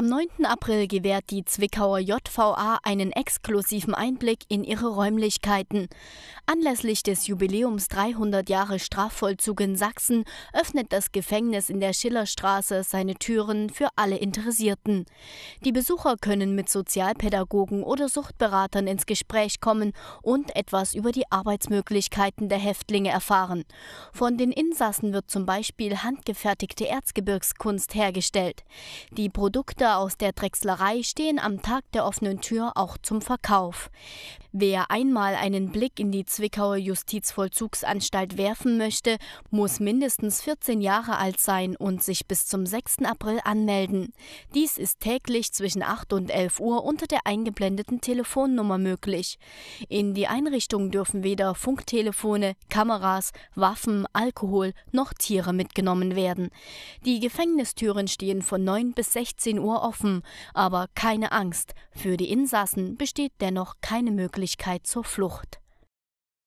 Am 9. April gewährt die Zwickauer JVA einen exklusiven Einblick in ihre Räumlichkeiten. Anlässlich des Jubiläums 300 Jahre Strafvollzug in Sachsen öffnet das Gefängnis in der Schillerstraße seine Türen für alle Interessierten. Die Besucher können mit Sozialpädagogen oder Suchtberatern ins Gespräch kommen und etwas über die Arbeitsmöglichkeiten der Häftlinge erfahren. Von den Insassen wird zum Beispiel handgefertigte Erzgebirgskunst hergestellt. Die Produkte Güter aus der Drechslerei stehen am Tag der offenen Tür auch zum Verkauf. Wer einmal einen Blick in die Zwickauer Justizvollzugsanstalt werfen möchte, muss mindestens 14 Jahre alt sein und sich bis zum 6. April anmelden. Dies ist täglich zwischen 8 und 11 Uhr unter der eingeblendeten Telefonnummer möglich. In die Einrichtung dürfen weder Funktelefone, Kameras, Waffen, Alkohol noch Tiere mitgenommen werden. Die Gefängnistüren stehen von 9 bis 16 Uhr Mauer offen, aber keine Angst, für die Insassen besteht dennoch keine Möglichkeit zur Flucht.